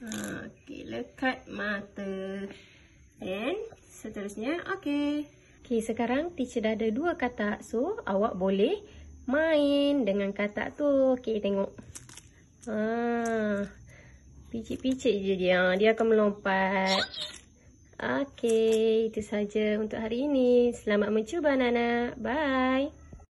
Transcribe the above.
Okey, lekat mata. Dan seterusnya, okey. Okey, sekarang teacher dah ada dua katak. So, awak boleh main dengan katak tu. Okey, tengok. Ha. Picit-picit je dia. Dia akan melompat. Okey, itu saja untuk hari ini. Selamat mencuba, anak-anak. Bye.